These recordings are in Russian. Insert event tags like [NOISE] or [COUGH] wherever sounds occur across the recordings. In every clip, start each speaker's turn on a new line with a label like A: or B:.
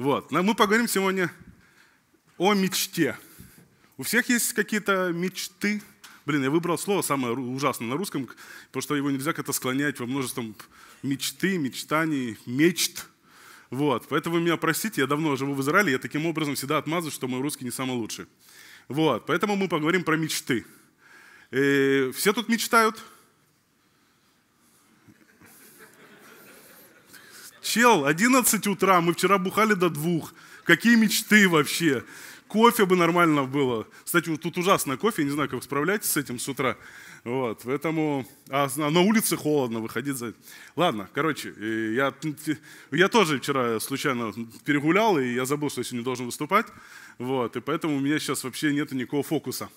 A: Вот. Но ну, мы поговорим сегодня о мечте. У всех есть какие-то мечты? Блин, я выбрал слово самое ужасное на русском, потому что его нельзя как-то склонять во множеством мечты, мечтаний, мечт. Вот. Поэтому меня простите, я давно живу в Израиле, я таким образом всегда отмазываюсь, что мой русский не самый лучший. Вот. Поэтому мы поговорим про мечты. И э, все тут мечтают? Чел, 11 утра, мы вчера бухали до двух. Какие мечты вообще? Кофе бы нормально было. Кстати, тут ужасно кофе, не знаю, как вы справляетесь с этим с утра. Вот, поэтому... А на улице холодно, выходить за... Ладно, короче, э, я, я тоже вчера случайно перегулял, и я забыл, что я сегодня должен выступать. Вот, и поэтому у меня сейчас вообще нет никакого фокуса.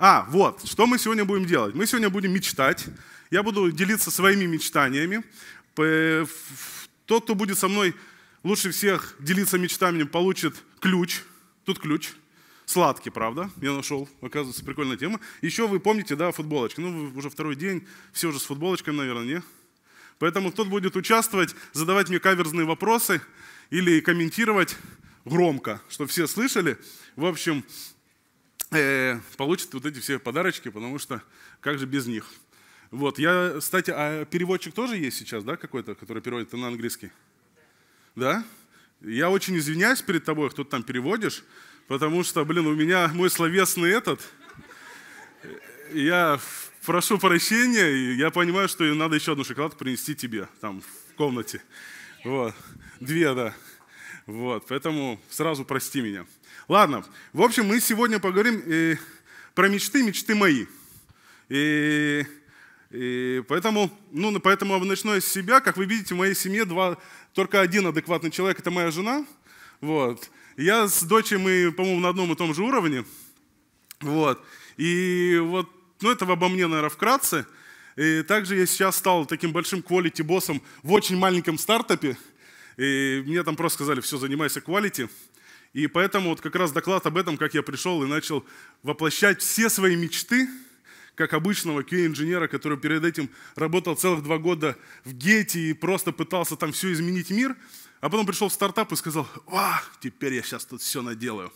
A: А, вот, что мы сегодня будем делать? Мы сегодня будем мечтать. Я буду делиться своими мечтаниями тот, кто будет со мной лучше всех делиться мечтами, получит ключ. Тут ключ. Сладкий, правда? Я нашел, оказывается, прикольная тема. Еще вы помните, да, футболочки? Ну, уже второй день, все уже с футболочками, наверное, не? Поэтому кто будет участвовать, задавать мне каверзные вопросы или комментировать громко, чтобы все слышали. В общем, э, получит вот эти все подарочки, потому что как же без них. Вот, я, кстати, а переводчик тоже есть сейчас, да, какой-то, который переводит на английский? Да? Я очень извиняюсь перед тобой, кто то там переводишь, потому что, блин, у меня мой словесный этот. Я прошу прощения, и я понимаю, что надо еще одну шоколадку принести тебе там в комнате. Вот. Две, да. Вот, поэтому сразу прости меня. Ладно, в общем, мы сегодня поговорим э, про мечты, мечты мои. И и поэтому, ну, поэтому начну с себя. Как вы видите, в моей семье два, только один адекватный человек – это моя жена. Вот. Я с дочерью, мы, по-моему, на одном и том же уровне. Вот. И вот, ну, это обо мне, наверное, вкратце. И также я сейчас стал таким большим quality боссом в очень маленьком стартапе. И мне там просто сказали, все, занимайся quality. И поэтому вот как раз доклад об этом, как я пришел и начал воплощать все свои мечты – как обычного QA-инженера, который перед этим работал целых два года в Гете и просто пытался там все изменить мир, а потом пришел в стартап и сказал, "А, теперь я сейчас тут все наделаю».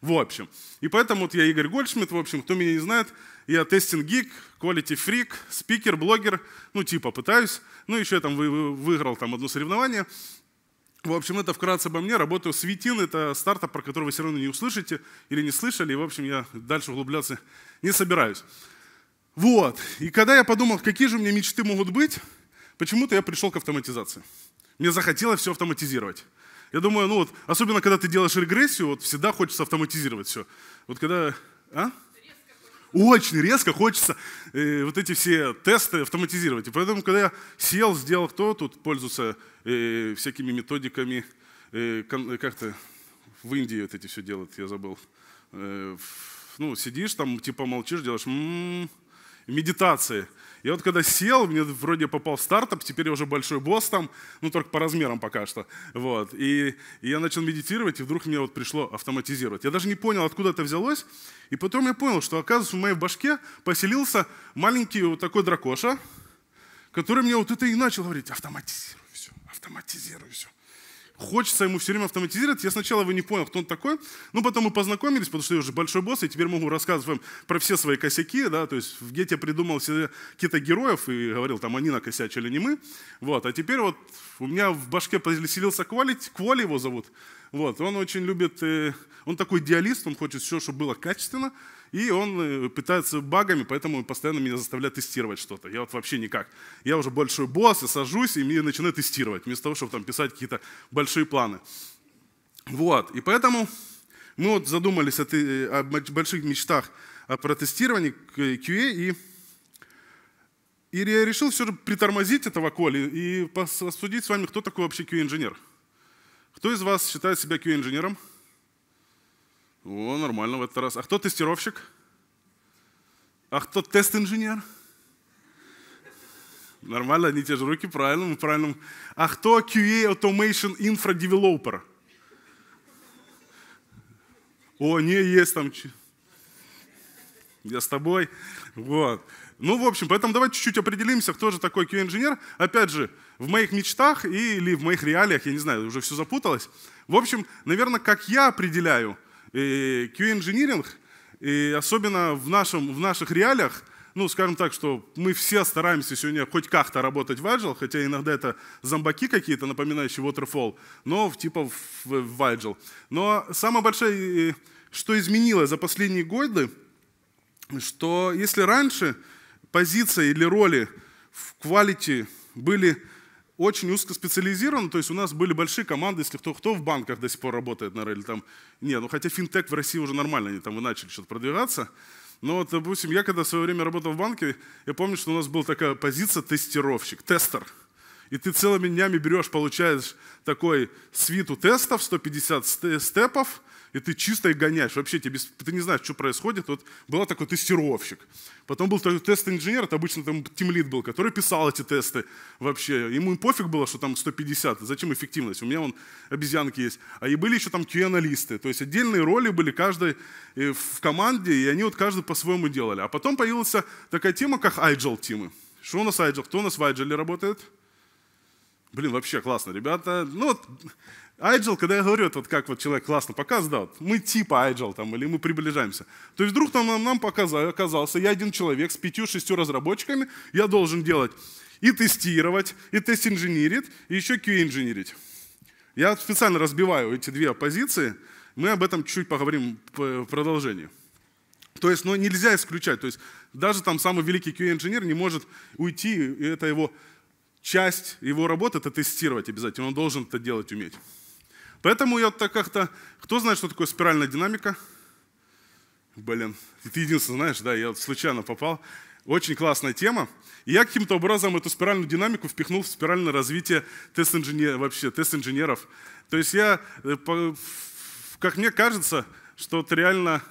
A: В общем. И поэтому вот я Игорь Гольдшмидт, в общем, кто меня не знает, я тестинг-гик, quality-фрик, спикер, блогер, ну типа пытаюсь. Ну еще я там выиграл там одно соревнование. В общем, это вкратце обо мне. Работаю с Витин, это стартап, про который вы все равно не услышите или не слышали. И, в общем, я дальше углубляться не собираюсь. Вот. И когда я подумал, какие же у меня мечты могут быть, почему-то я пришел к автоматизации. Мне захотелось все автоматизировать. Я думаю, ну вот, особенно когда ты делаешь регрессию, вот всегда хочется автоматизировать все. Вот когда... А? очень резко хочется э, вот эти все тесты автоматизировать. И поэтому, когда я сел, сделал, кто тут пользуется э, всякими методиками, э, э, как-то в Индии вот эти все делают, я забыл. Э, ну, сидишь там, типа молчишь, делаешь... М -м -м, медитации. И вот когда сел, мне вроде попал в стартап, теперь я уже большой босс там, ну только по размерам пока что. Вот. И, и я начал медитировать, и вдруг мне вот пришло автоматизировать. Я даже не понял, откуда это взялось. И потом я понял, что оказывается в моей башке поселился маленький вот такой дракоша, который мне вот это и начал говорить, автоматизируй все, автоматизируй все хочется ему все время автоматизировать. Я сначала его не понял, кто он такой, ну потом мы познакомились, потому что я уже большой босс, и теперь могу рассказывать вам про все свои косяки, да, то есть в Гете придумал себе какие-то героев и говорил, там они накосячили, не мы. Вот, а теперь вот у меня в башке поселился Квали, Квали его зовут. Вот, он очень любит, э, он такой идеалист, он хочет все, чтобы было качественно, и он э, пытается багами, поэтому постоянно меня заставляет тестировать что-то. Я вот вообще никак. Я уже большой босс, я сажусь, и мне начинают тестировать, вместо того, чтобы там писать какие-то большие планы. Вот, и поэтому мы вот задумались о, э, о больших мечтах о протестировании QA и и я решил все же притормозить этого Коли и обсудить с вами, кто такой вообще QA-инженер. Кто из вас считает себя QA-инженером? О, нормально в этот раз. А кто тестировщик? А кто тест-инженер? Нормально, одни и те же руки, правильно, мы правильно. А кто QA Automation Infra Developer? О, не, есть там. Я с тобой. Вот. Ну, в общем, поэтому давайте чуть-чуть определимся, кто же такой QA-инженер. Опять же, в моих мечтах или в моих реалиях, я не знаю, уже все запуталось. В общем, наверное, как я определяю – QA-инжиниринг, и особенно в, нашем, в наших реалиях, ну, скажем так, что мы все стараемся сегодня хоть как-то работать в Agile, хотя иногда это зомбаки какие-то, напоминающие Waterfall, но типа в, в Agile. Но самое большое, что изменилось за последние годы, что если раньше позиции или роли в quality были очень узкоспециализирован, то есть у нас были большие команды, если кто, кто в банках до сих пор работает, на или там, не, ну хотя финтех в России уже нормально, они там и начали что-то продвигаться, но вот, допустим, я когда в свое время работал в банке, я помню, что у нас была такая позиция тестировщик, тестер, и ты целыми днями берешь, получаешь такой свиту тестов, 150 степов, и ты чисто их гоняешь. Вообще тебе, ты не знаешь, что происходит. Вот была такой тестировщик. Потом был такой тест-инженер, это обычно там тимлид был, который писал эти тесты вообще. Ему пофиг было, что там 150, зачем эффективность? У меня вон обезьянки есть. А и были еще там QA-аналисты. То есть отдельные роли были каждой э, в команде, и они вот каждый по-своему делали. А потом появилась такая тема, как agile-тимы. Что у нас agile? Кто у нас в agile работает? Блин, вообще классно, ребята. Ну, вот, Agile, когда я говорю, это вот как вот человек классно показывает, да, мы типа Agile там, или мы приближаемся. То есть вдруг там нам, нам показал, оказался, я один человек с пятью-шестью разработчиками, я должен делать и тестировать, и тест-инженерить, и еще QA-инженерить. Я специально разбиваю эти две оппозиции, мы об этом чуть поговорим э, в продолжении. То есть, но ну, нельзя исключать, то есть даже там самый великий QA-инженер не может уйти, и это его часть его работы, это тестировать обязательно, он должен это делать уметь. Поэтому я так как-то... Кто знает, что такое спиральная динамика? Блин, ты единственный знаешь, да, я случайно попал. Очень классная тема. И я каким-то образом эту спиральную динамику впихнул в спиральное развитие тест-инженеров, вообще тест-инженеров. То есть я, э, как мне кажется, что это реально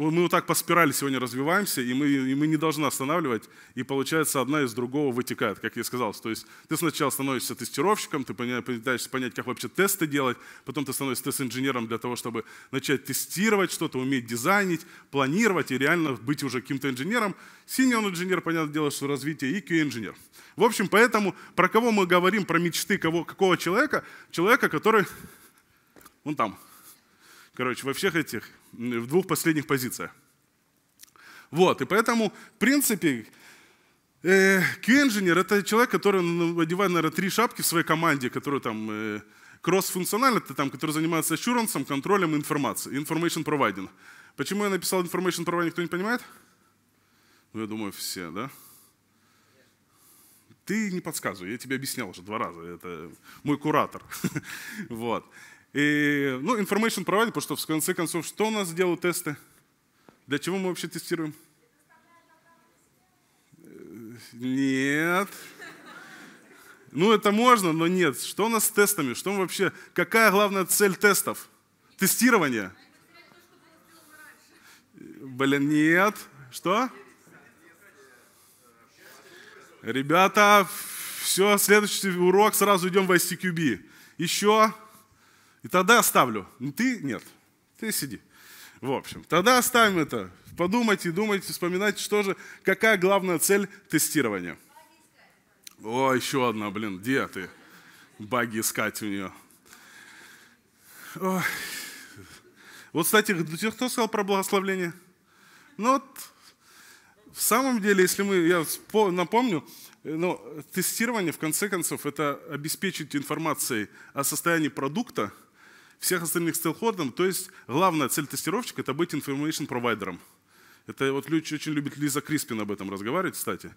A: ну, мы вот так по спирали сегодня развиваемся, и мы, и мы не должны останавливать, и получается одна из другого вытекает, как я сказал. То есть ты сначала становишься тестировщиком, ты пытаешься понять, как вообще тесты делать, потом ты становишься тест-инженером для того, чтобы начать тестировать что-то, уметь дизайнить, планировать и реально быть уже каким-то инженером. Senior инженер, понятное дело, что развитие, и QA-инженер. В общем, поэтому про кого мы говорим, про мечты кого, какого человека? Человека, который, он там, Короче, во всех этих, в двух последних позициях. Вот, и поэтому, в принципе, э, Q-инженер – это человек, который одевает, ну, наверное, три шапки в своей команде, которая там э, кросс-функционально, это там, который занимается assurance, контролем информации, информацией, information providing. Почему я написал information providing, кто не понимает? Ну, я думаю, все, да? Ты не подсказывай, я тебе объяснял уже два раза, это мой куратор. [LAUGHS] вот. И, ну, information provider, потому что в конце концов, что у нас делают тесты? Для чего мы вообще тестируем? Э, нет. Ну, это можно, но нет. Что у нас с тестами? Что мы вообще? Какая главная цель тестов? Тестирование? Блин, нет. Что? Ребята, все, следующий урок, сразу идем в ICQB. Еще? И тогда оставлю. Ты нет, ты сиди. В общем, тогда оставим это. Подумайте, думайте, вспоминайте, что же, какая главная цель тестирования. О, еще одна, блин, где ты? Баги искать у нее. Ой. Вот, кстати, кто сказал про благословление? Ну вот, в самом деле, если мы, я напомню, э, но ну, тестирование, в конце концов, это обеспечить информацией о состоянии продукта – всех остальных стелходом. То есть главная цель тестировщика – это быть information провайдером. Это вот люди очень любит Лиза Криспин об этом разговаривать, кстати.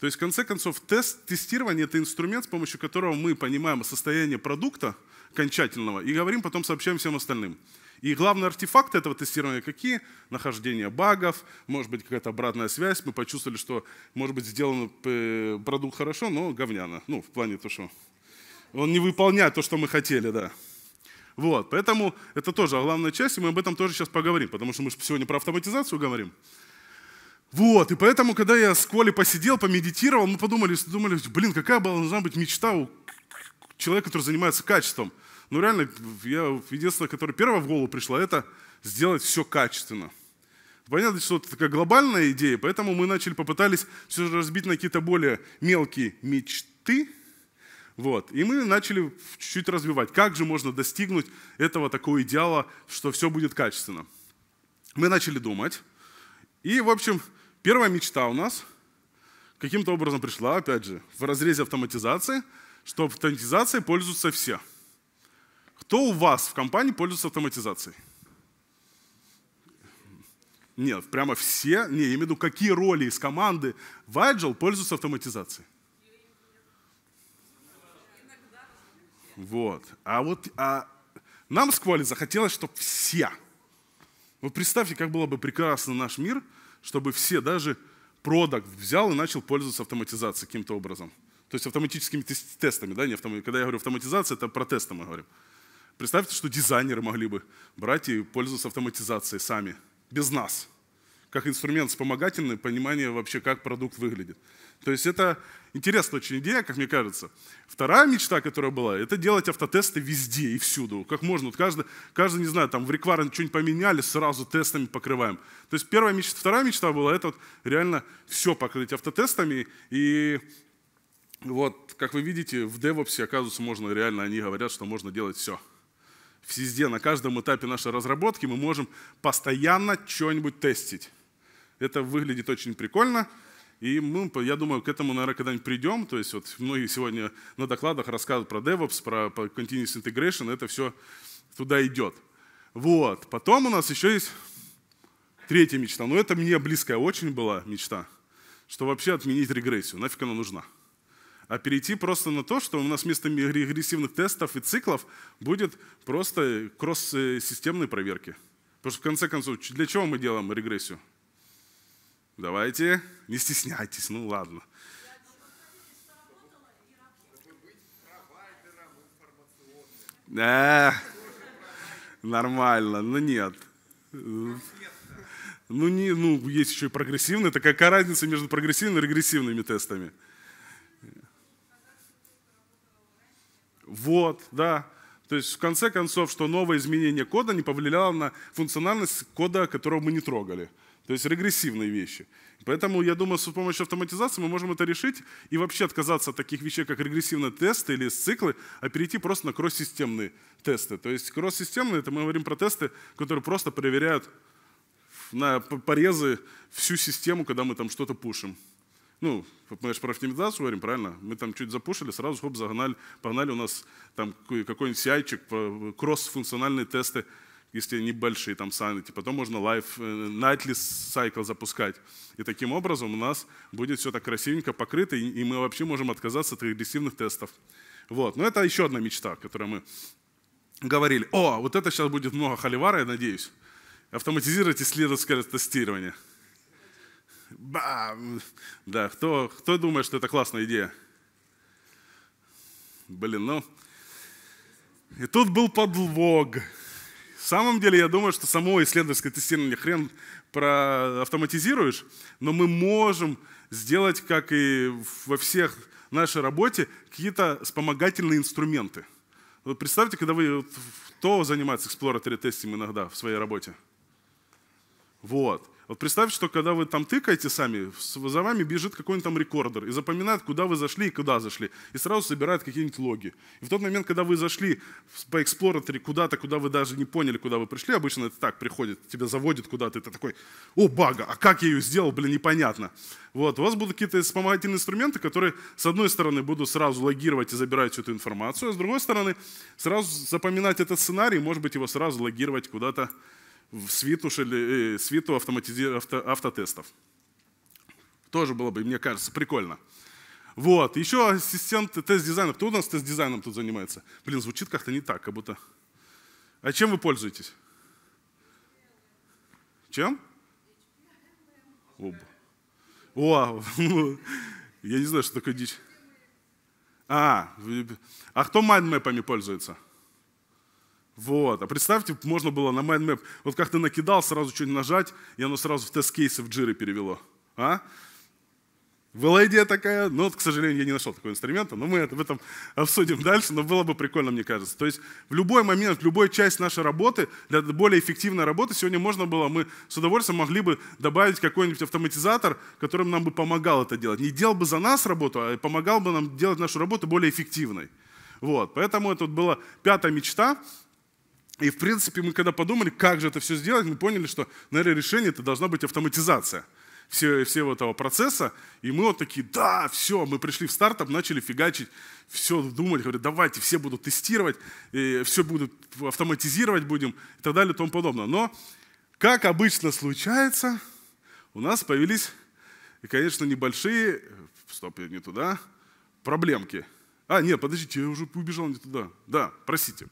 A: То есть, в конце концов, тест, тестирование – это инструмент, с помощью которого мы понимаем состояние продукта окончательного и говорим, потом сообщаем всем остальным. И главные артефакты этого тестирования какие? Нахождение багов, может быть, какая-то обратная связь. Мы почувствовали, что, может быть, сделан э, продукт хорошо, но говняно. Ну, в плане то, что он не выполняет то, что мы хотели, да. Вот, поэтому это тоже главная часть, и мы об этом тоже сейчас поговорим, потому что мы же сегодня про автоматизацию говорим. Вот, и поэтому, когда я с Колей посидел, помедитировал, мы подумали, думали, блин, какая должна быть мечта у человека, который занимается качеством. Ну реально, я, единственное, которое первое в голову пришло, это сделать все качественно. Понятно, что это такая глобальная идея, поэтому мы начали, попытались все же разбить на какие-то более мелкие мечты, вот. И мы начали чуть-чуть развивать, как же можно достигнуть этого такого идеала, что все будет качественно. Мы начали думать. И, в общем, первая мечта у нас каким-то образом пришла, опять же, в разрезе автоматизации, что автоматизацией пользуются все. Кто у вас в компании пользуется автоматизацией? Нет, прямо все, не, я имею в виду, какие роли из команды в Agile пользуются автоматизацией? Вот. А вот а нам с Квали захотелось, чтобы все. Вот представьте, как было бы прекрасно наш мир, чтобы все, даже продакт, взял и начал пользоваться автоматизацией каким-то образом. То есть автоматическими тестами, да, не автом... когда я говорю автоматизация, это про тесты мы говорим. Представьте, что дизайнеры могли бы брать и пользоваться автоматизацией сами, без нас как инструмент вспомогательный, понимание вообще, как продукт выглядит. То есть это интересная очень идея, как мне кажется. Вторая мечта, которая была, это делать автотесты везде и всюду. Как можно. Вот каждый, каждый, не знаю, там в рекварен что-нибудь поменяли, сразу тестами покрываем. То есть первая мечта, вторая мечта была, это вот реально все покрыть автотестами. И вот, как вы видите, в DevOps, оказывается, можно реально, они говорят, что можно делать все везде, на каждом этапе нашей разработки мы можем постоянно что-нибудь тестить. Это выглядит очень прикольно. И мы, я думаю, к этому, наверное, когда-нибудь придем. То есть вот многие сегодня на докладах рассказывают про DevOps, про, про Continuous Integration. Это все туда идет. Вот. Потом у нас еще есть третья мечта. Но это мне близкая очень была мечта, что вообще отменить регрессию. Нафиг она нужна? А перейти просто на то, что у нас вместо регрессивных тестов и циклов будет просто кросс-системные э, проверки. Потому что в конце концов, для чего мы делаем регрессию? Давайте, не стесняйтесь, ну ладно. Да, э, нормально, но ну нет. Ну, не, ну, есть еще и прогрессивные. Так какая разница между прогрессивными и регрессивными тестами? Вот, да. То есть, в конце концов, что новое изменение кода не повлияло на функциональность кода, которого мы не трогали. То есть регрессивные вещи. Поэтому я думаю, с помощью автоматизации мы можем это решить и вообще отказаться от таких вещей, как регрессивные тесты или циклы, а перейти просто на кросс-системные тесты. То есть кросс-системные, это мы говорим про тесты, которые просто проверяют на порезы всю систему, когда мы там что-то пушим. Ну, мы же про автоматизацию говорим, правильно? Мы там чуть запушили, сразу хоп, загнали, погнали у нас там какой-нибудь CI-чик, кросс-функциональные тесты если они большие, там санки, типа, потом можно лайф, э, nightly cycle запускать. И таким образом у нас будет все так красивенько покрыто, и мы вообще можем отказаться от регрессивных тестов. Вот. Но это еще одна мечта, о которой мы говорили. О, вот это сейчас будет много холивара, я надеюсь. Автоматизировать исследовательское тестирование. Бам! Да, кто, кто думает, что это классная идея? Блин, ну... И тут был подлог самом деле, я думаю, что само исследовательское тестирование хрен про автоматизируешь, но мы можем сделать, как и во всех нашей работе, какие-то вспомогательные инструменты. Вот представьте, когда вы то занимается exploratory тестим иногда в своей работе. Вот. Вот представьте, что когда вы там тыкаете сами, за вами бежит какой-нибудь там рекордер и запоминает, куда вы зашли и куда зашли, и сразу собирает какие-нибудь логи. И в тот момент, когда вы зашли по эксплораторе куда-то, куда вы даже не поняли, куда вы пришли, обычно это так приходит, тебя заводит куда-то, это такой, о, бага, а как я ее сделал, блин, непонятно. Вот, у вас будут какие-то вспомогательные инструменты, которые, с одной стороны, будут сразу логировать и забирать всю эту информацию, а с другой стороны, сразу запоминать этот сценарий, может быть, его сразу логировать куда-то в свиту, шили, э, свиту автоматизи... авто... автотестов. Тоже было бы, мне кажется, прикольно. Вот, еще ассистент тест-дизайна. Кто у нас тест-дизайном тут занимается? Блин, звучит как-то не так, как будто... А чем вы пользуетесь? Чем? Оба. О, [LAUGHS] я не знаю, что такое дичь. А, а кто майндмэпами пользуется? Вот. А представьте, можно было на Mind Map вот как ты накидал, сразу что-нибудь нажать, и оно сразу в тест-кейсы в джиры перевело. А? Была идея такая, но, к сожалению, я не нашел такого инструмента, но мы это, в этом обсудим дальше, но было бы прикольно, мне кажется. То есть в любой момент, в любой часть нашей работы, для более эффективной работы сегодня можно было, мы с удовольствием могли бы добавить какой-нибудь автоматизатор, которым нам бы помогал это делать. Не делал бы за нас работу, а помогал бы нам делать нашу работу более эффективной. Вот, поэтому это вот была пятая мечта, и, в принципе, мы когда подумали, как же это все сделать, мы поняли, что, наверное, решение это должна быть автоматизация все, всего этого процесса. И мы вот такие, да, все, мы пришли в стартап, начали фигачить, все думать, говорят, давайте, все будут тестировать, все будут автоматизировать будем и так далее и тому подобное. Но, как обычно случается, у нас появились, и конечно, небольшие, стоп, я не туда, проблемки. А, нет, подождите, я уже убежал не туда. Да, Простите.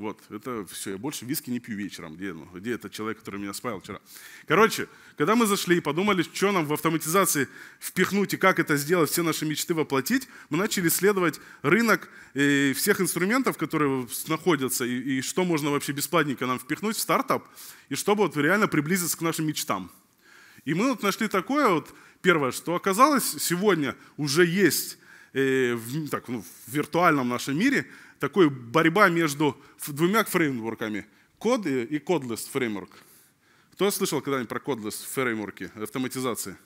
A: Вот, это все. Я больше виски не пью вечером. Где, ну, где этот человек, который меня спаял вчера? Короче, когда мы зашли и подумали, что нам в автоматизации впихнуть и как это сделать, все наши мечты воплотить, мы начали исследовать рынок э, всех инструментов, которые находятся, и, и что можно вообще бесплатненько нам впихнуть в стартап, и чтобы вот реально приблизиться к нашим мечтам. И мы вот нашли такое вот, первое, что оказалось, сегодня уже есть э, в, так, ну, в виртуальном нашем мире такой борьба между двумя фреймворками – код и кодлес фреймворк. Кто слышал когда-нибудь про кодлес фреймворки автоматизации?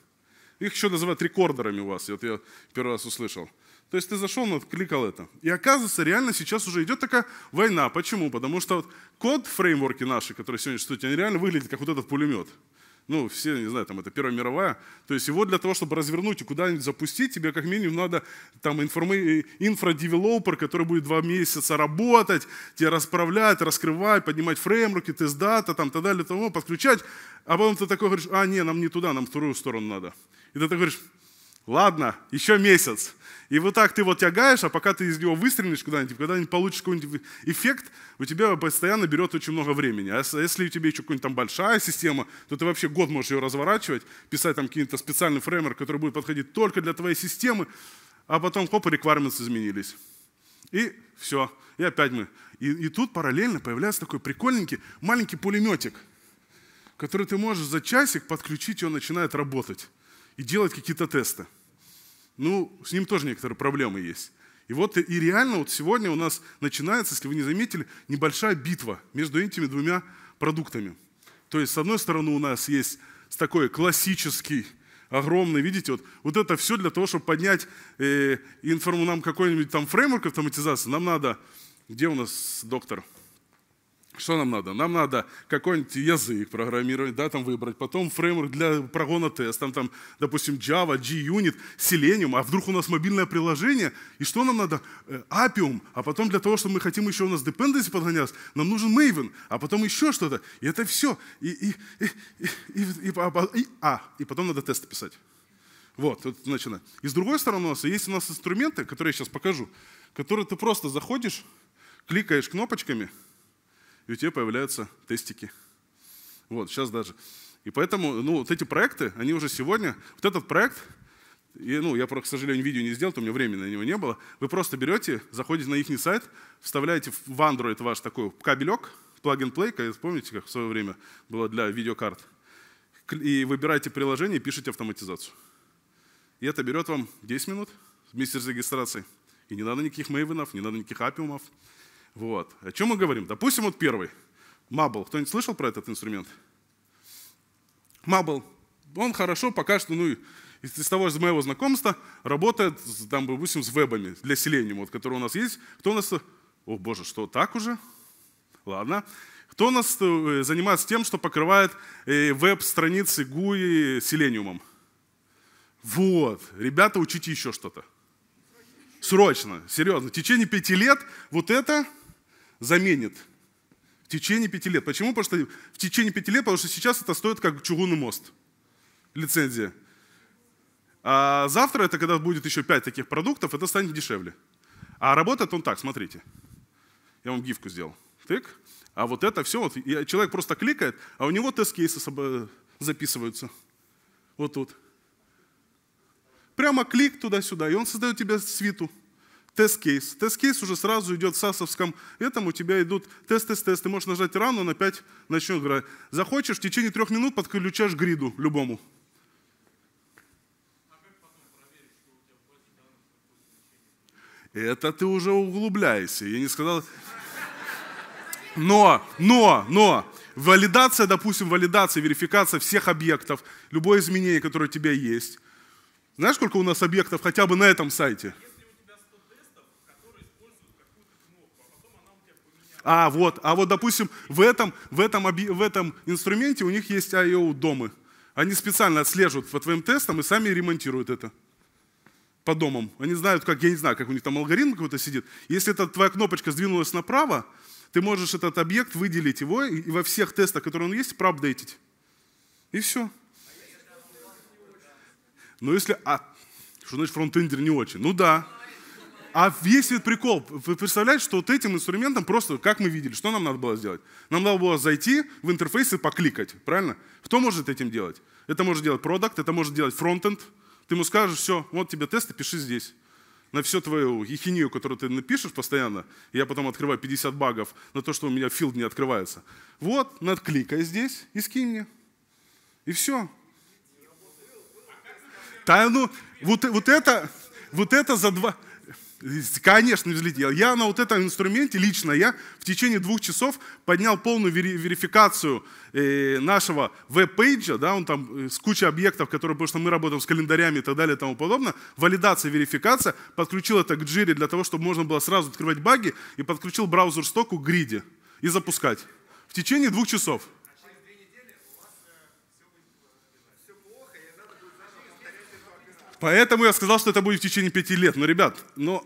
A: Их еще называют рекордерами у вас, вот я первый раз услышал. То есть ты зашел, вот, ну, кликал это. И оказывается, реально сейчас уже идет такая война. Почему? Потому что вот код фреймворки наши, которые сегодня существуют, они реально выглядят как вот этот пулемет ну, все, не знаю, там это Первая мировая. То есть его для того, чтобы развернуть и куда-нибудь запустить, тебе как минимум надо там инфра-девелопер, который будет два месяца работать, тебя расправлять, раскрывать, поднимать фреймворки, тест-дата, там, так далее, тому, подключать. А потом ты такой говоришь, а, не, нам не туда, нам вторую сторону надо. И ты такой говоришь, ладно, еще месяц. И вот так ты вот тягаешь, а пока ты из него выстрелишь куда-нибудь, когда-нибудь получишь какой-нибудь эффект, у тебя постоянно берет очень много времени. А, а если у тебя еще какая-нибудь там большая система, то ты вообще год можешь ее разворачивать, писать там какие-то специальный фреймер, который будет подходить только для твоей системы, а потом хоп, requirements изменились. И все. И опять мы. И, и тут параллельно появляется такой прикольненький маленький пулеметик, который ты можешь за часик подключить, и он начинает работать и делать какие-то тесты ну, с ним тоже некоторые проблемы есть. И вот э, и реально вот сегодня у нас начинается, если вы не заметили, небольшая битва между этими двумя продуктами. То есть, с одной стороны, у нас есть такой классический, огромный, видите, вот, вот это все для того, чтобы поднять э, информу нам какой-нибудь там фреймворк автоматизации, нам надо, где у нас доктор? Доктор. Что нам надо? Нам надо какой-нибудь язык программировать, да, там выбрать, потом фреймворк для прогона тестом, там, там, допустим, Java, G-Unit, Selenium, а вдруг у нас мобильное приложение, и что нам надо? Э, Appium, а потом для того, что мы хотим еще у нас dependency подгонять, нам нужен Maven, а потом еще что-то, и это все. И, и, и, и, и, и, и, а, и потом надо тесты писать. Вот, вот начинаю. И с другой стороны у нас есть у нас инструменты, которые я сейчас покажу, которые ты просто заходишь, кликаешь кнопочками – и у тебя появляются тестики. Вот, сейчас даже. И поэтому, ну, вот эти проекты, они уже сегодня, вот этот проект, и, ну, я, к сожалению, видео не сделал, то у меня времени на него не было. Вы просто берете, заходите на их сайт, вставляете в Android ваш такой кабелек, plug-and-play, помните, как в свое время было для видеокарт, и выбираете приложение, пишете автоматизацию. И это берет вам 10 минут вместе с регистрацией. И не надо никаких мейвенов, не надо никаких апиумов. Вот. О чем мы говорим? Допустим, вот первый. Мабл. Кто-нибудь слышал про этот инструмент? Мабл. Он хорошо пока что, ну, из, того же моего знакомства, работает, там, допустим, с вебами для селения, вот, которые у нас есть. Кто у нас... Э, о, боже, что, так уже? Ладно. Кто у нас э, занимается тем, что покрывает э, веб-страницы гуи селениумом? Вот, ребята, учите еще что-то. Срочно, серьезно. В течение пяти лет вот это заменит в течение пяти лет. Почему? Потому что в течение пяти лет, потому что сейчас это стоит как чугунный мост, лицензия. А завтра это, когда будет еще пять таких продуктов, это станет дешевле. А работает он так, смотрите. Я вам гифку сделал. Тык. А вот это все, вот, и человек просто кликает, а у него тест-кейсы записываются. Вот тут. Прямо клик туда-сюда, и он создает тебе свиту тест-кейс. Тест-кейс уже сразу идет в САСовском этом, у тебя идут тест-тест-тест. Ты можешь нажать рану, он опять начнет играть. Захочешь, в течение трех минут подключаешь гриду любому. Это ты уже углубляешься. Я не сказал... Но, но, но, валидация, допустим, валидация, верификация всех объектов, любое изменение, которое у тебя есть. Знаешь, сколько у нас объектов хотя бы на этом сайте? А вот, а вот, допустим, в этом, в этом, в этом инструменте у них есть IO-домы. Они специально отслеживают по твоим тестам и сами ремонтируют это по домам. Они знают, как, я не знаю, как у них там алгоритм какой-то сидит. Если эта твоя кнопочка сдвинулась направо, ты можешь этот объект выделить его и во всех тестах, которые он есть, проапдейтить. И все. Ну если... А, что значит фронтендер не очень? Ну да. А весь этот прикол, вы представляете, что вот этим инструментом просто, как мы видели, что нам надо было сделать? Нам надо было зайти в интерфейс и покликать, правильно? Кто может этим делать? Это может делать продукт, это может делать фронтенд. Ты ему скажешь, все, вот тебе тесты, пиши здесь. На всю твою ехинию, которую ты напишешь постоянно, я потом открываю 50 багов на то, что у меня филд не открывается. Вот, надкликай здесь и скинь мне. И все. Да, ну, вот, вот это, вот это за два... Конечно, взлетел. Я на вот этом инструменте лично, я в течение двух часов поднял полную верификацию э, нашего веб-пейджа, да, он там э, с кучей объектов, которые, потому что мы работаем с календарями и так далее и тому подобное, валидация, верификация, подключил это к Jira для того, чтобы можно было сразу открывать баги, и подключил браузер стоку к Grid и запускать в течение двух часов. Поэтому я сказал, что это будет в течение пяти лет. Но, ребят, но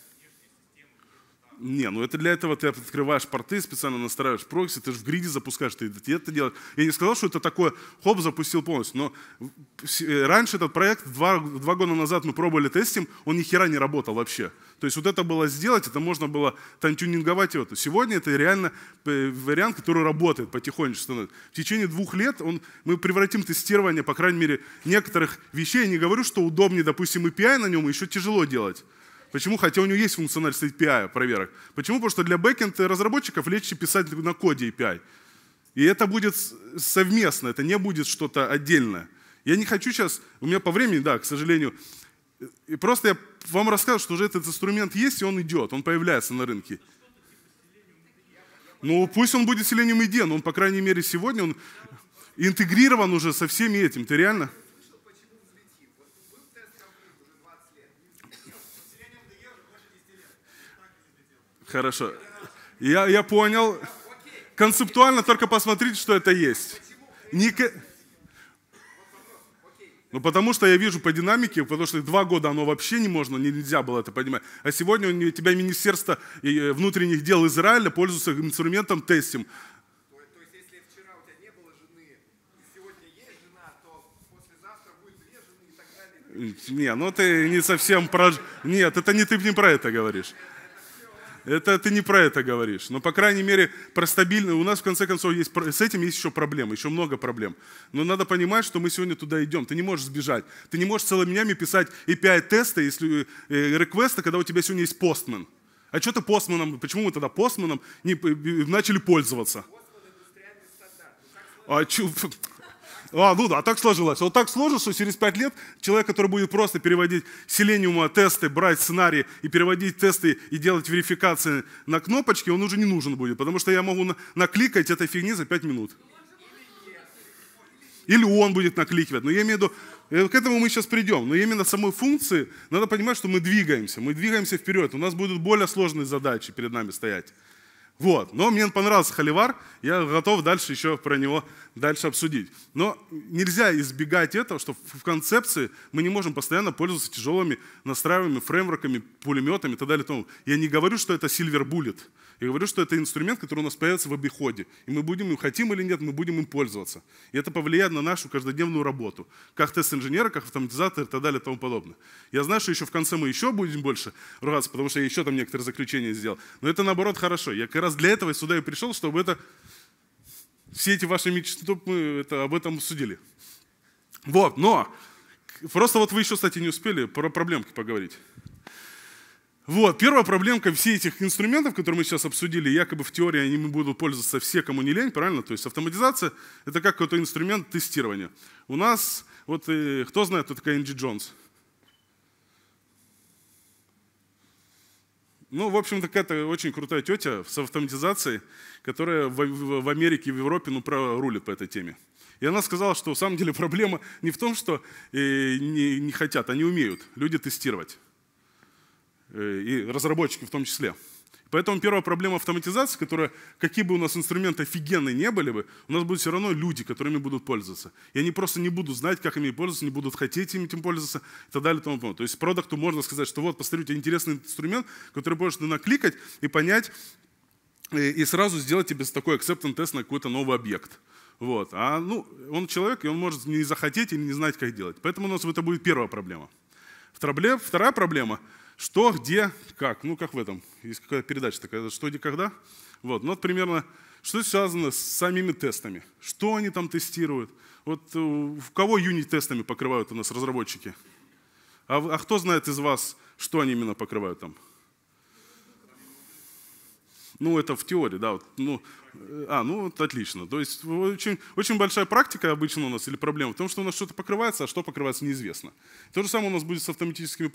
A: Не, ну это для этого ты открываешь порты, специально настраиваешь прокси, ты же в гриде запускаешь, ты это делаешь. Я не сказал, что это такое, хоп, запустил полностью, но э, раньше этот проект, два, два года назад мы пробовали тестим, он ни хера не работал вообще. То есть вот это было сделать, это можно было тантюнинговать его. Сегодня это реально э, вариант, который работает потихонечку. Становится. В течение двух лет он, мы превратим тестирование, по крайней мере, некоторых вещей. Я не говорю, что удобнее, допустим, API на нем, еще тяжело делать. Почему? Хотя у него есть функциональность API проверок. Почему? Потому что для бэкенд разработчиков легче писать на коде API. И это будет совместно, это не будет что-то отдельное. Я не хочу сейчас, у меня по времени, да, к сожалению, и просто я вам рассказываю, что уже этот инструмент есть, и он идет, он появляется на рынке. Ну, пусть он будет Selenium идеи, но он, по крайней мере, сегодня он интегрирован уже со всеми этим. Ты реально? Хорошо. Я, я понял. Концептуально только посмотрите, что это есть. Ника... Ну, потому что я вижу по динамике, потому что два года оно вообще не можно, нельзя было это понимать. А сегодня у тебя Министерство э, внутренних дел Израиля пользуется инструментом тестим. Не, ну ты не совсем про... Нет, это не ты не про это говоришь. Это ты не про это говоришь. Но, по крайней мере, про стабильную... У нас, в конце концов, есть, с этим есть еще проблемы, еще много проблем. Но надо понимать, что мы сегодня туда идем. Ты не можешь сбежать. Ты не можешь целыми днями писать API-тесты, если э, реквесты, когда у тебя сегодня есть постман. А что ты постманом? Почему мы тогда постманом не начали пользоваться? А чё, а, ну да, а так сложилось. Вот так сложилось, что через пять лет человек, который будет просто переводить селениума тесты, брать сценарии и переводить тесты и делать верификации на кнопочки, он уже не нужен будет, потому что я могу накликать этой фигни за пять минут. Или он будет накликивать. Но я имею в виду, э, к этому мы сейчас придем. Но именно самой функции надо понимать, что мы двигаемся. Мы двигаемся вперед. У нас будут более сложные задачи перед нами стоять. Вот. Но мне понравился холивар, я готов дальше еще про него дальше обсудить. Но нельзя избегать этого, что в концепции мы не можем постоянно пользоваться тяжелыми настраиваемыми фреймворками, пулеметами и так далее. Я не говорю, что это silver bullet. Я говорю, что это инструмент, который у нас появится в обиходе. И мы будем им, хотим или нет, мы будем им пользоваться. И это повлияет на нашу каждодневную работу. Как тест-инженера, как автоматизатор и так далее и тому подобное. Я знаю, что еще в конце мы еще будем больше ругаться, потому что я еще там некоторые заключения сделал. Но это наоборот хорошо. Я как раз раз для этого я сюда и пришел, чтобы это, все эти ваши мечты, чтобы мы это, об этом судили. Вот, но просто вот вы еще, кстати, не успели про проблемки поговорить. Вот, первая проблемка всех этих инструментов, которые мы сейчас обсудили, якобы в теории они будут пользоваться все, кому не лень, правильно? То есть автоматизация – это как какой-то инструмент тестирования. У нас, вот э, кто знает, кто такая Энджи Джонс? Ну, в общем-то, такая очень крутая тетя с автоматизацией, которая в, Америке и в Европе ну, рулит по этой теме. И она сказала, что на самом деле проблема не в том, что э, не, не хотят, они умеют люди тестировать. Э, и разработчики в том числе. Поэтому первая проблема автоматизации, которая, какие бы у нас инструменты офигенные не были бы, у нас будут все равно люди, которыми будут пользоваться. И они просто не будут знать, как ими пользоваться, не будут хотеть им этим пользоваться и так далее и тому подобное. То есть продукту можно сказать, что вот, посмотри, у тебя интересный инструмент, который можешь накликать и понять, э, и сразу сделать тебе такой acceptance тест на какой-то новый объект. Вот. А ну, он человек, и он может не захотеть или не знать, как делать. Поэтому у нас это будет первая проблема. Вторая проблема что, где, как. Ну, как в этом. Есть какая-то передача такая, что, где, когда. Вот, ну, вот примерно, что связано с самими тестами. Что они там тестируют. Вот э, в кого юнит-тестами покрывают у нас разработчики? А, а кто знает из вас, что они именно покрывают там? Ну, это в теории, да. Вот, ну, э, а, ну вот отлично. То есть очень, очень большая практика обычно у нас или проблема в том, что у нас что-то покрывается, а что покрывается неизвестно. То же самое у нас будет с автоматическими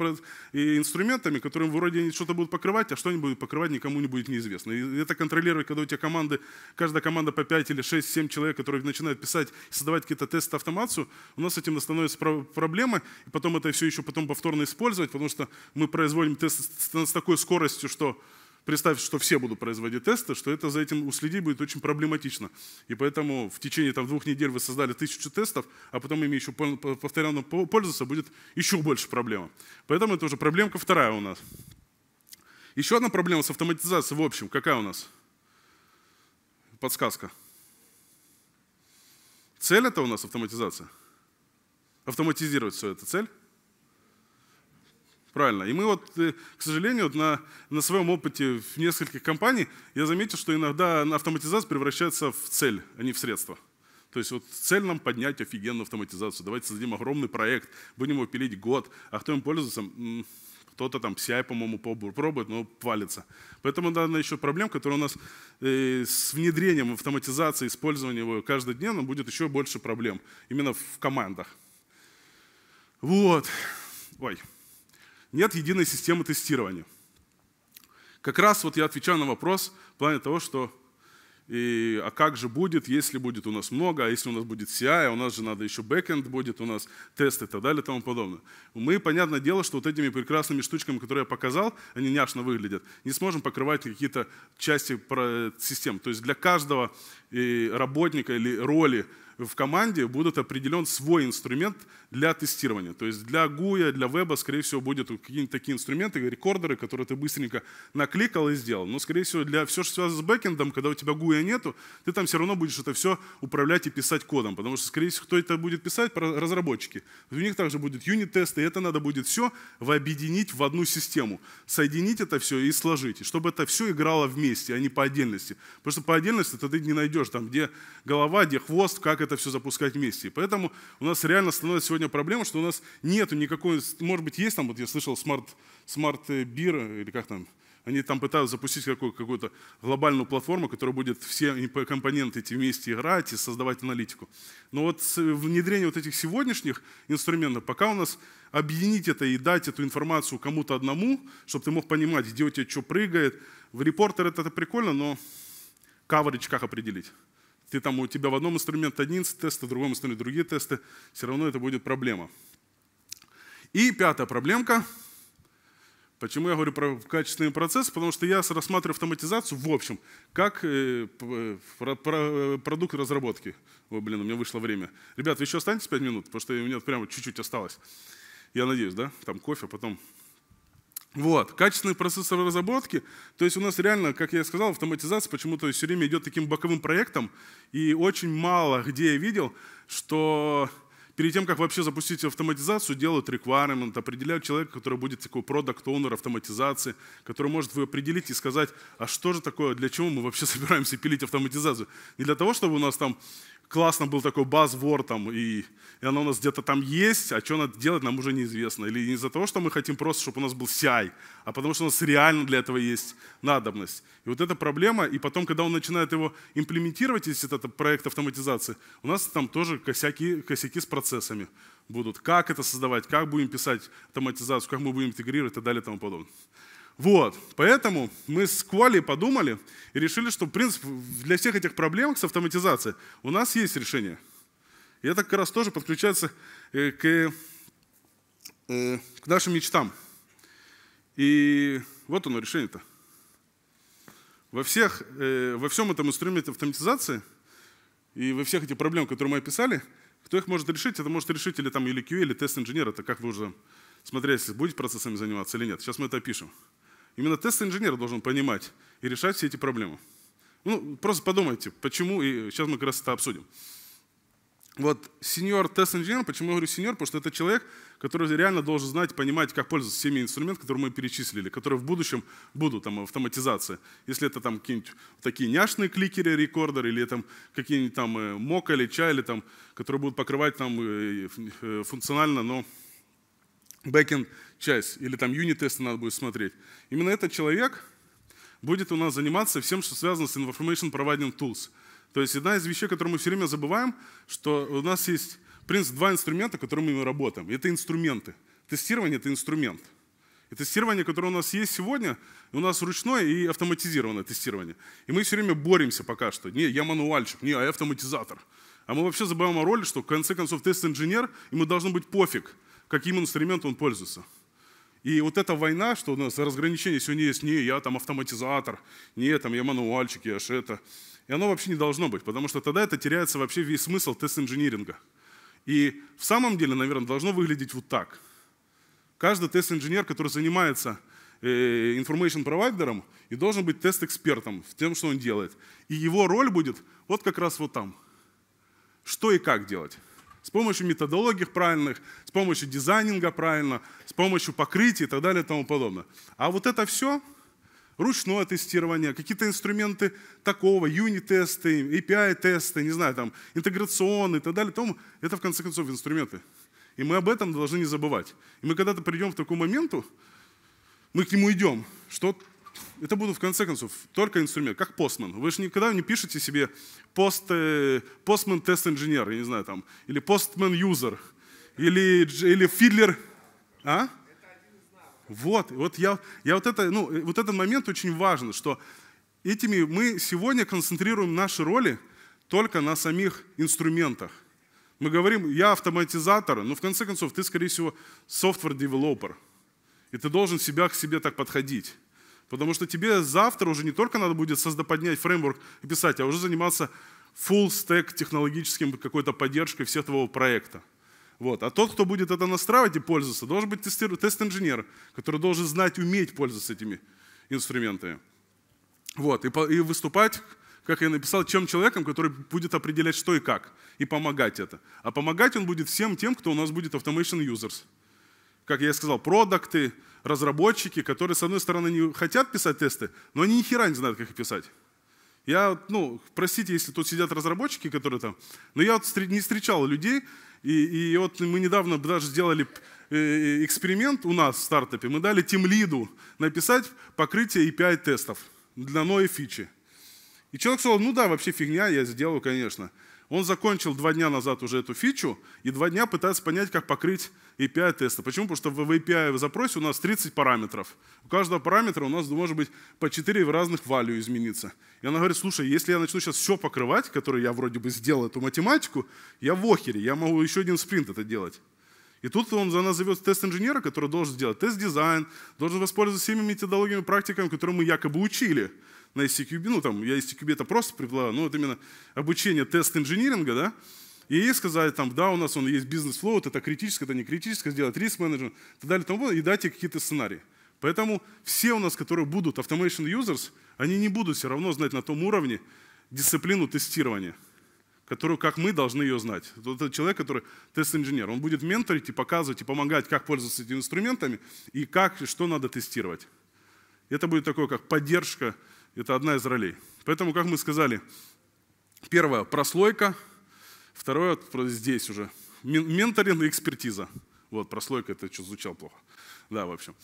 A: инструментами, которым вроде они что-то будут покрывать, а что они будут покрывать, никому не будет неизвестно. И это контролировать, когда у тебя команды, каждая команда по 5 или 6-7 человек, которые начинают писать, создавать какие-то тесты автомацию, у нас с этим становится проблема, и потом это все еще потом повторно использовать, потому что мы производим тесты с такой скоростью, что представь, что все будут производить тесты, что это за этим уследить будет очень проблематично. И поэтому в течение там, двух недель вы создали тысячу тестов, а потом ими еще повторяно пользоваться будет еще больше проблема. Поэтому это уже проблемка вторая у нас. Еще одна проблема с автоматизацией в общем. Какая у нас? Подсказка. Цель это у нас автоматизация. Автоматизировать все это цель. Правильно. И мы вот, э, к сожалению, вот на, на своем опыте в нескольких компаний я заметил, что иногда автоматизация превращается в цель, а не в средство. То есть вот цель нам поднять офигенную автоматизацию. Давайте создадим огромный проект, будем его пилить год, а кто им пользуется, кто-то там CI, по-моему, пробует, но палится. Поэтому, наверное, еще проблем, которые у нас э, с внедрением автоматизации, использованием его каждый день, будет еще больше проблем. Именно в командах. Вот. Ой нет единой системы тестирования. Как раз вот я отвечаю на вопрос в плане того, что и, а как же будет, если будет у нас много, а если у нас будет CI, а у нас же надо еще бэкэнд будет, у нас тесты и так далее и тому подобное. Мы, понятное дело, что вот этими прекрасными штучками, которые я показал, они няшно выглядят, не сможем покрывать какие-то части систем. То есть для каждого работника или роли в команде будет определен свой инструмент для тестирования. То есть для гуя, для веба, скорее всего, будут какие-нибудь такие инструменты, рекордеры, которые ты быстренько накликал и сделал. Но, скорее всего, для все, что связано с бэкэндом, когда у тебя гуя нету, ты там все равно будешь это все управлять и писать кодом. Потому что, скорее всего, кто это будет писать? Разработчики. У них также будет юнит-тесты, и это надо будет все объединить в одну систему. Соединить это все и сложить. И чтобы это все играло вместе, а не по отдельности. Потому что по отдельности ты не найдешь, там, где голова, где хвост, как это это все запускать вместе. поэтому у нас реально становится сегодня проблема, что у нас нет никакой, может быть, есть там, вот я слышал, смарт, смарт э, бир или как там, они там пытаются запустить какую-то глобальную платформу, которая будет все компоненты эти вместе играть и создавать аналитику. Но вот э, внедрение вот этих сегодняшних инструментов, пока у нас объединить это и дать эту информацию кому-то одному, чтобы ты мог понимать, где у тебя что прыгает. В репортер это, прикольно, но каверидж как определить? ты там, у тебя в одном инструменте одни тесты, в другом инструменте другие тесты, все равно это будет проблема. И пятая проблемка. Почему я говорю про качественный процесс? Потому что я рассматриваю автоматизацию в общем, как э, э, э, продукт разработки. Ой, блин, у меня вышло время. Ребята, вы еще останетесь 5 минут, потому что у меня прямо чуть-чуть осталось. Я надеюсь, да? Там кофе, потом вот, качественный процессор разработки, то есть у нас реально, как я и сказал, автоматизация почему-то все время идет таким боковым проектом, и очень мало где я видел, что перед тем, как вообще запустить автоматизацию, делают requirement, определяют человека, который будет такой продукт owner автоматизации, который может вы определить и сказать, а что же такое, для чего мы вообще [LAUGHS] собираемся пилить автоматизацию. Не для того, чтобы у нас там классно был такой базвор там, и, и оно у нас где-то там есть, а что надо делать, нам уже неизвестно. Или не из-за того, что мы хотим просто, чтобы у нас был CI, а потому что у нас реально для этого есть надобность. И вот эта проблема, и потом, когда он начинает его имплементировать, если это проект автоматизации, у нас там тоже косяки, косяки с процессами будут. Как это создавать, как будем писать автоматизацию, как мы будем интегрировать и так далее и тому подобное. Вот, поэтому мы с Куали подумали и решили, что, в принципе, для всех этих проблем с автоматизацией у нас есть решение. И это как раз тоже подключается э, к, э, э, к нашим мечтам. И вот оно решение-то. Во, всех, во всем этом инструменте автоматизации и во всех этих проблемах, которые мы описали, кто их может решить? Это может решить или, там, или QA, или тест-инженер. Это как вы уже смотрели, если будете процессами заниматься или нет. Сейчас мы это опишем. Именно тест-инженер должен понимать и решать все эти проблемы. Ну, просто подумайте, почему, и сейчас мы как раз это обсудим. Вот сеньор тест-инженер, почему я говорю сеньор, потому что это человек, который реально должен знать, понимать, как пользоваться всеми инструментами, которые мы перечислили, которые в будущем будут, там, автоматизация. Если это там какие-нибудь такие няшные кликеры, рекордеры, или там какие-нибудь там мока э, или чай, или там, которые будут покрывать там э, э, функционально, но бэкенд часть, или там юнит-тесты надо будет смотреть. Именно этот человек будет у нас заниматься всем, что связано с Information Providing Tools. То есть одна из вещей, которую мы все время забываем, что у нас есть, в принципе, два инструмента, которыми мы работаем. Это инструменты. Тестирование – это инструмент. И тестирование, которое у нас есть сегодня, у нас ручное и автоматизированное тестирование. И мы все время боремся пока что. Не, я мануальщик, не, а я автоматизатор. А мы вообще забываем о роли, что в конце концов тест-инженер, ему должно быть пофиг, каким инструментом он пользуется. И вот эта война, что у нас разграничение сегодня есть, не, я там автоматизатор, не, там я мануальчик, я ж это. И оно вообще не должно быть, потому что тогда это теряется вообще весь смысл тест-инжиниринга. И в самом деле, наверное, должно выглядеть вот так. Каждый тест-инженер, который занимается information э, провайдером и должен быть тест-экспертом в тем, что он делает. И его роль будет вот как раз вот там. Что и как делать с помощью методологий правильных, с помощью дизайнинга правильно, с помощью покрытий и так далее и тому подобное. А вот это все ручное тестирование, какие-то инструменты такого, юнит-тесты, API-тесты, не знаю, там, интеграционные и так далее, тому, это в конце концов инструменты. И мы об этом должны не забывать. И мы когда-то придем к такому моменту, мы к нему идем, что это будут, в конце концов, только инструмент, как постман. Вы же никогда не пишете себе пост, э, постман тест инженер, я не знаю, там, или постман юзер, или, или фидлер. А? Вот, вот я, я вот это, ну, э, вот этот момент очень важен, что этими мы сегодня концентрируем наши роли только на самих инструментах. Мы говорим, я автоматизатор, но в конце концов ты, скорее всего, софтвер-девелопер, и ты должен себя к себе так подходить. Потому что тебе завтра уже не только надо будет создать, поднять фреймворк и писать, а уже заниматься full stack технологическим какой-то поддержкой всего твоего проекта. Вот. А тот, кто будет это настраивать и пользоваться, должен быть тест-инженер, который должен знать, уметь пользоваться этими инструментами. Вот. И, и выступать, как я написал, чем человеком, который будет определять, что и как, и помогать это. А помогать он будет всем тем, кто у нас будет automation users. Как я и сказал, продукты, разработчики, которые, с одной стороны, не хотят писать тесты, но они ни хера не знают, как их писать. Я, ну, простите, если тут сидят разработчики, которые там, но я вот не встречал людей, и, и вот мы недавно даже сделали э, э, эксперимент у нас в стартапе, мы дали тем лиду написать покрытие и API тестов для новой фичи. И человек сказал, ну да, вообще фигня, я сделаю, конечно. Он закончил два дня назад уже эту фичу, и два дня пытается понять, как покрыть API-теста. Почему? Потому что в API в запросе у нас 30 параметров. У каждого параметра у нас может быть по 4 разных value измениться. И она говорит, слушай, если я начну сейчас все покрывать, которое я вроде бы сделал эту математику, я в охере, я могу еще один спринт это делать. И тут он за нас зовет тест-инженера, который должен сделать тест-дизайн, должен воспользоваться всеми методологиями, практиками, которые мы якобы учили на SCQB. Ну, там, я SCQB это просто предлагаю, но вот именно обучение тест-инжиниринга, да, и сказали, там, да, у нас он есть бизнес-флоу, это критическое, это не критическое, сделать риск-менеджмент и так далее, и, тому, и дайте какие-то сценарии. Поэтому все у нас, которые будут automation users, они не будут все равно знать на том уровне дисциплину тестирования, которую, как мы, должны ее знать. Вот этот человек, который тест-инженер, он будет менторить и показывать, и помогать, как пользоваться этими инструментами, и как, и что надо тестировать. Это будет такое, как поддержка, это одна из ролей. Поэтому, как мы сказали, первое – прослойка – Второе здесь уже. Менторинг и экспертиза. Вот, прослойка, это что звучало плохо. Да, в общем.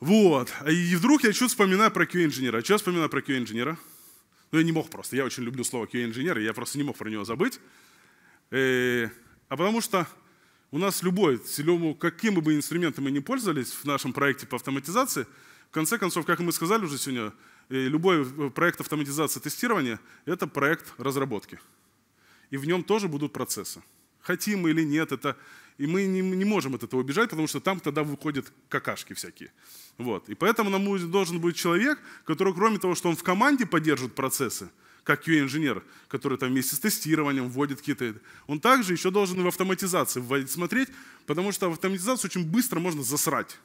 A: Вот. А и вдруг я что вспоминаю про QA-инженера. Что вспоминаю про QA-инженера? Ну, я не мог просто. Я очень люблю слово QA-инженер, я просто не мог про него забыть. Э, а потому что у нас любой, каким бы инструментом мы ни пользовались в нашем проекте по автоматизации, в конце концов, как мы сказали уже сегодня, э, любой э, проект автоматизации тестирования – это проект разработки и в нем тоже будут процессы. Хотим мы или нет, это, и мы не, не можем от этого убежать, потому что там тогда выходят какашки всякие. Вот. И поэтому нам должен быть человек, который, кроме того, что он в команде поддержит процессы, как QA-инженер, который там вместе с тестированием вводит какие-то... Он также еще должен в автоматизации вводить, смотреть, потому что в автоматизацию очень быстро можно засрать.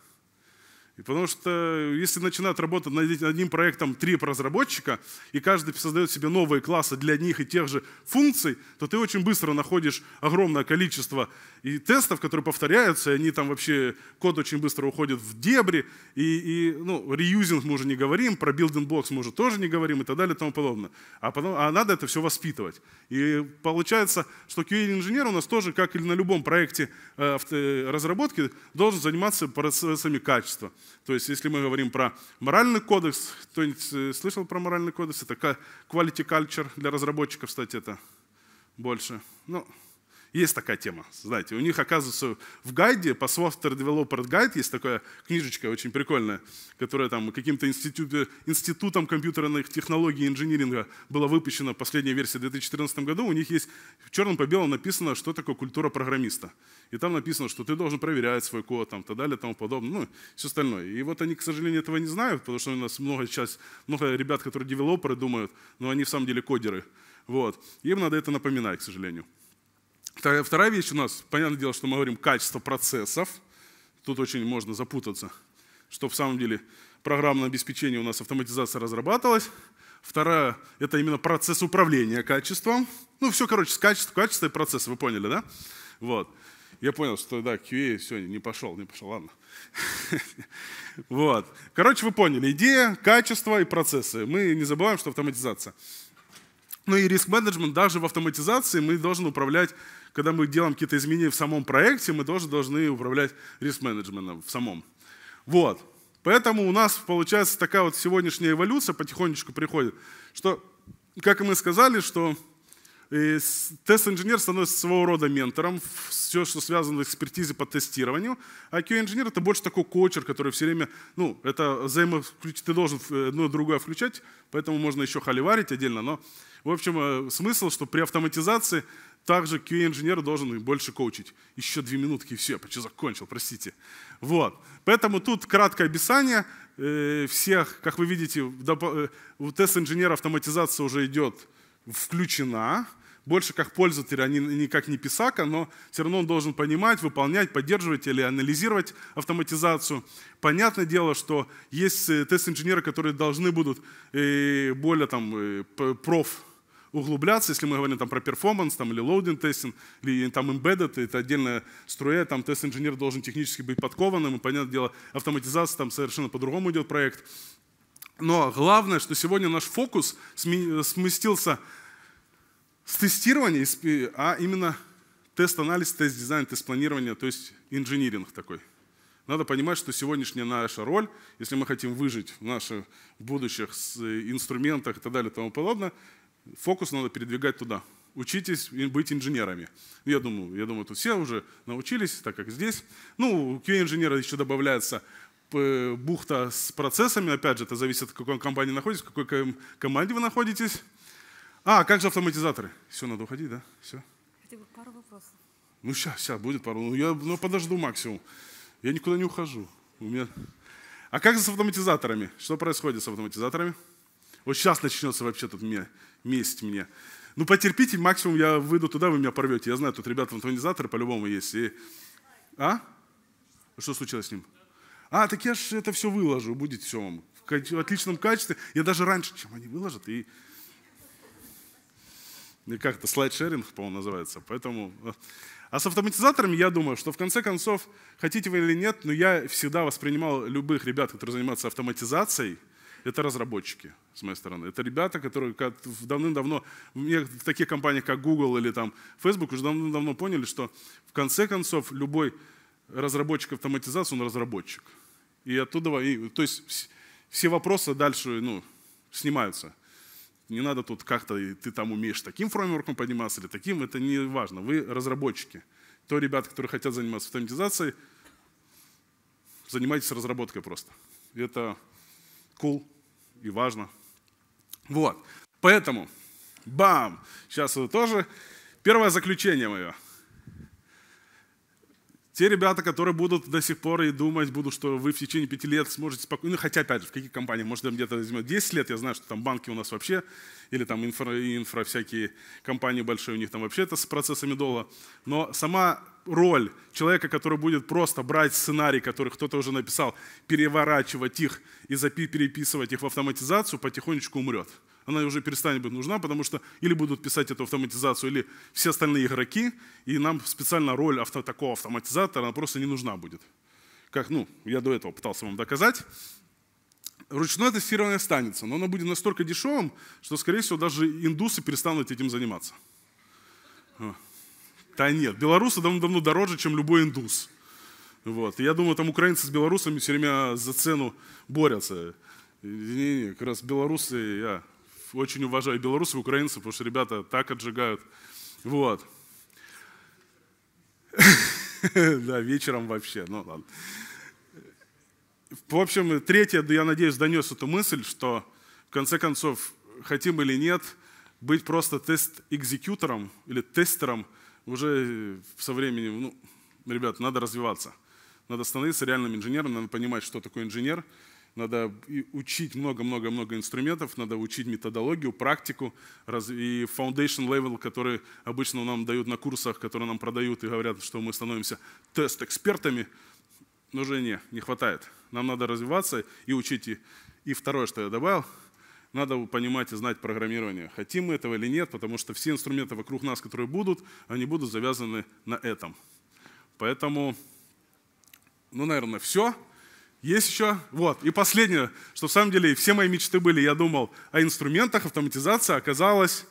A: Потому что э, если начинают работать над одним проектом три разработчика, и каждый создает себе новые классы для них и тех же функций, то ты очень быстро находишь огромное количество и тестов, которые повторяются, и они там вообще, код очень быстро уходит в дебри, и, и ну, реюзинг мы уже не говорим, про building blocks мы уже тоже не говорим и так далее и тому подобное. А, потом, а надо это все воспитывать. И получается, что QA-инженер у нас тоже, как и на любом проекте э, э разработки, должен заниматься процессами качества. То есть, если мы говорим про моральный кодекс, кто-нибудь э, слышал про моральный кодекс? Это quality culture для разработчиков, кстати, это больше. Ну, есть такая тема, знаете. У них, оказывается, в гайде, по Software Developer Guide, есть такая книжечка очень прикольная, которая там каким-то институтом компьютерных технологий и инжиниринга была выпущена, последняя версия в 2014 году. У них есть черным по белому написано, что такое культура программиста. И там написано, что ты должен проверять свой код, там, так далее, тому подобное, ну, все остальное. И вот они, к сожалению, этого не знают, потому что у нас много сейчас, много ребят, которые девелоперы думают, но они в самом деле кодеры. Вот. Им надо это напоминать, к сожалению. Вторая, вторая вещь у нас, понятное дело, что мы говорим качество процессов. Тут очень можно запутаться, что в самом деле программное обеспечение у нас автоматизация разрабатывалась. Вторая – это именно процесс управления качеством. Ну, все, короче, с качеством, качество и процесс, вы поняли, да? Вот. Я понял, что да, QA, сегодня не пошел, не пошел, ладно. [LAUGHS] Вот. Короче, вы поняли, идея, качество и процессы. Мы не забываем, что автоматизация. Ну и риск-менеджмент даже в автоматизации мы должны управлять, когда мы делаем какие-то изменения в самом проекте, мы тоже должны управлять риск-менеджментом в самом. Вот. Поэтому у нас получается такая вот сегодняшняя эволюция потихонечку приходит, что, как мы сказали, что э, тест-инженер становится своего рода ментором, все, что связано с экспертизой по тестированию, а QA-инженер это больше такой коучер, который все время, ну, это взаимовключить, ты должен э, одно другое включать, поэтому можно еще холиварить отдельно, но в общем, э, смысл, что при автоматизации также QA-инженер должен больше коучить. Еще две минутки и все, я почти закончил, простите. Вот. Поэтому тут краткое описание э, всех, как вы видите, у э, тест-инженера автоматизация уже идет включена, больше как пользователь, а не, не не писака, но все равно он должен понимать, выполнять, поддерживать или анализировать автоматизацию. Понятное дело, что есть тест-инженеры, которые должны будут более там проф углубляться, если мы говорим там, про перформанс там, или loading тестинг, или там embedded, это отдельная струя, там тест-инженер должен технически быть подкованным, и, понятное дело, автоматизация там совершенно по-другому идет проект. Но главное, что сегодня наш фокус сместился с тестирования, а именно тест-анализ, тест-дизайн, тест-планирование, то есть инжиниринг такой. Надо понимать, что сегодняшняя наша роль, если мы хотим выжить в наших будущих э, инструментах и так далее и тому подобное, Фокус надо передвигать туда. Учитесь быть инженерами. Я думаю, я думаю, тут все уже научились, так как здесь. Ну, у QA-инженера еще добавляется бухта с процессами. Опять же, это зависит от какой компании находитесь, в какой команде вы находитесь. А, как же автоматизаторы? Все, надо уходить, да? Все? Хотя бы пару вопросов. Ну, сейчас, сейчас будет пару. Ну, я ну, подожду максимум. Я никуда не ухожу. У меня... А как же с автоматизаторами? Что происходит с автоматизаторами? Вот сейчас начнется вообще тут месть мне. Ну, потерпите, максимум я выйду туда, вы меня порвете. Я знаю, тут ребята антонизаторы по-любому есть. И... А? а? Что случилось с ним? А, так я же это все выложу, будет все вам. В отличном качестве. Я даже раньше, чем они выложат, и и как-то слайд-шеринг, по-моему, называется. Поэтому... А, а с автоматизаторами я думаю, что в конце концов, хотите вы или нет, но я всегда воспринимал любых ребят, которые занимаются автоматизацией – это разработчики, с моей стороны. Это ребята, которые давным-давно, в таких компаниях, как Google или там Facebook, уже давным-давно поняли, что в конце концов любой разработчик автоматизации, он разработчик. И оттуда, и, то есть все вопросы дальше ну, снимаются. Не надо тут как-то, ты там умеешь таким фреймворком подниматься или таким, это не важно. Вы разработчики. То ребята, которые хотят заниматься автоматизацией, занимайтесь разработкой просто. Это cool и важно. Вот. Поэтому, бам, сейчас это тоже первое заключение мое – те ребята, которые будут до сих пор и думать будут, что вы в течение пяти лет сможете спокойно, ну, хотя, опять же, в каких компаниях, может, там где-то возьмет 10 лет, я знаю, что там банки у нас вообще, или там инфра, инфра всякие компании большие, у них там вообще это с процессами долго, Но сама роль человека, который будет просто брать сценарий, который кто-то уже написал, переворачивать их и запи переписывать их в автоматизацию, потихонечку умрет она уже перестанет быть нужна, потому что или будут писать эту автоматизацию, или все остальные игроки, и нам специально роль авто, такого автоматизатора она просто не нужна будет. Как, ну, я до этого пытался вам доказать. Ручное тестирование останется, но оно будет настолько дешевым, что, скорее всего, даже индусы перестанут этим заниматься. А. Да нет, белорусы давно-давно дороже, чем любой индус. Вот. я думаю, там украинцы с белорусами все время за цену борются. Не-не, как раз белорусы, я очень уважаю белорусов и украинцев, потому что ребята так отжигают. Вот. [LAUGHS] Да, вечером вообще, ну ладно. В общем, третье, я надеюсь, донес эту мысль, что в конце концов, хотим или нет, быть просто тест-экзекьютором или тестером уже со временем, ну, ребят, надо развиваться. Надо становиться реальным инженером, надо понимать, что такое инженер – надо учить много-много-много инструментов, надо учить методологию, практику и foundation level, который обычно нам дают на курсах, которые нам продают и говорят, что мы становимся тест-экспертами, но уже не, не хватает. Нам надо развиваться и учить. И, и второе, что я добавил, надо понимать и знать программирование. Хотим мы этого или нет, потому что все инструменты вокруг нас, которые будут, они будут завязаны на этом. Поэтому, ну, наверное, все. Есть еще? Вот. И последнее, что в самом деле все мои мечты были, я думал о инструментах, автоматизации, оказалось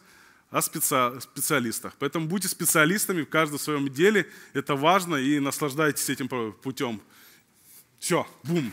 A: о специалистах. Поэтому будьте специалистами в каждом своем деле, это важно, и наслаждайтесь этим путем. Все, бум.